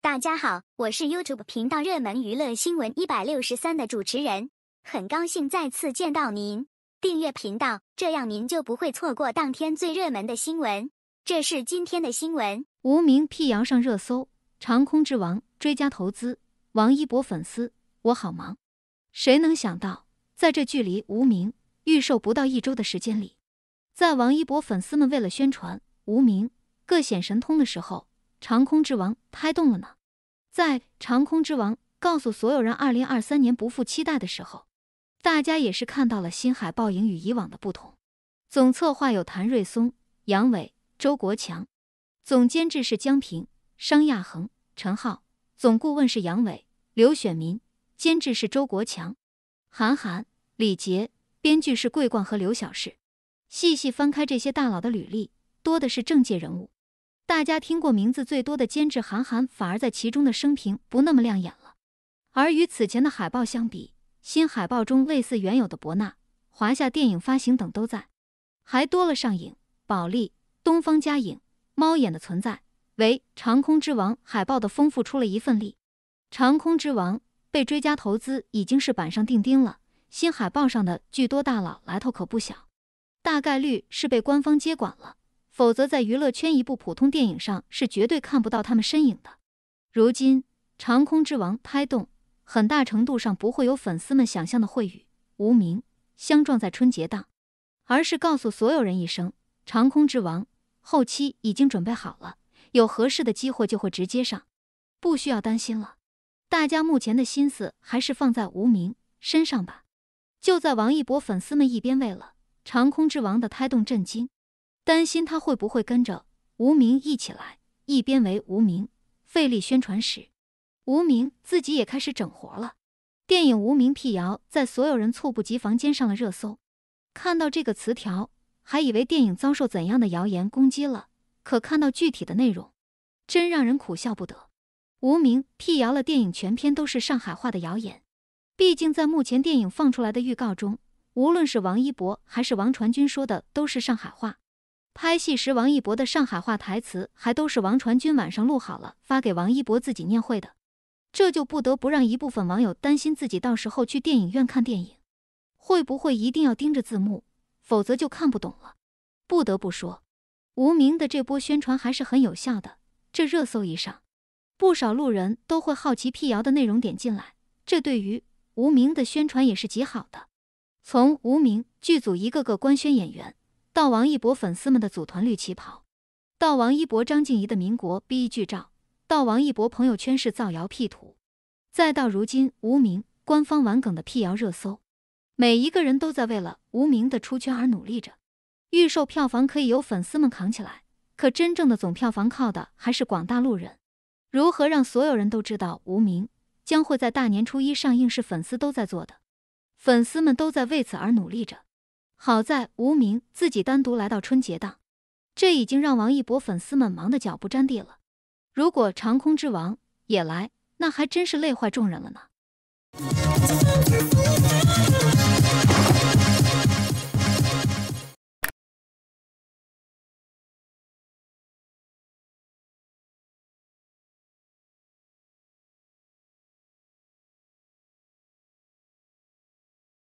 大家好，我是 YouTube 频道热门娱乐新闻一百六十三的主持人，很高兴再次见到您。订阅频道，这样您就不会错过当天最热门的新闻。这是今天的新闻：无名辟谣上热搜，长空之王追加投资，王一博粉丝我好忙。谁能想到，在这距离无名预售不到一周的时间里，在王一博粉丝们为了宣传无名各显神通的时候，长空之王。开动了呢，在《长空之王》告诉所有人二零二三年不负期待的时候，大家也是看到了新海报影与以往的不同。总策划有谭瑞松、杨伟、周国强，总监制是江平、商亚恒、陈浩，总顾问是杨伟、刘选民，监制是周国强、韩寒、李杰，编剧是桂冠和刘晓世。细细翻开这些大佬的履历，多的是政界人物。大家听过名字最多的监制韩寒，反而在其中的生平不那么亮眼了。而与此前的海报相比，新海报中类似原有的博纳、华夏电影发行等都在，还多了上影、保利、东方佳影、猫眼的存在，为《长空之王》海报的丰富出了一份力。《长空之王》被追加投资已经是板上钉钉了，新海报上的巨多大佬来头可不小，大概率是被官方接管了。否则，在娱乐圈一部普通电影上是绝对看不到他们身影的。如今，《长空之王》胎动，很大程度上不会有粉丝们想象的会与《无名》相撞在春节档，而是告诉所有人一声，《长空之王》后期已经准备好了，有合适的机会就会直接上，不需要担心了。大家目前的心思还是放在《无名》身上吧。就在王一博粉丝们一边为了《长空之王》的胎动震惊。担心他会不会跟着无名一起来？一边为无名费力宣传时，无名自己也开始整活了。电影《无名》辟谣，在所有人猝不及防间上了热搜。看到这个词条，还以为电影遭受怎样的谣言攻击了。可看到具体的内容，真让人苦笑不得。无名辟谣了电影全篇都是上海话的谣言。毕竟在目前电影放出来的预告中，无论是王一博还是王传君说的都是上海话。拍戏时，王一博的上海话台词还都是王传君晚上录好了发给王一博自己念会的，这就不得不让一部分网友担心自己到时候去电影院看电影，会不会一定要盯着字幕，否则就看不懂了。不得不说，无名的这波宣传还是很有效的，这热搜一上，不少路人都会好奇辟谣的内容点进来，这对于无名的宣传也是极好的。从无名剧组一个个官宣演员。到王一博粉丝们的组团绿旗袍，到王一博张静怡的民国 B 剧照，到王一博朋友圈式造谣 P 图，再到如今无名官方玩梗的辟谣热搜，每一个人都在为了无名的出圈而努力着。预售票房可以由粉丝们扛起来，可真正的总票房靠的还是广大路人。如何让所有人都知道无名将会在大年初一上映是粉丝都在做的，粉丝们都在为此而努力着。好在无名自己单独来到春节档，这已经让王一博粉丝们忙得脚不沾地了。如果长空之王也来，那还真是累坏众人了呢。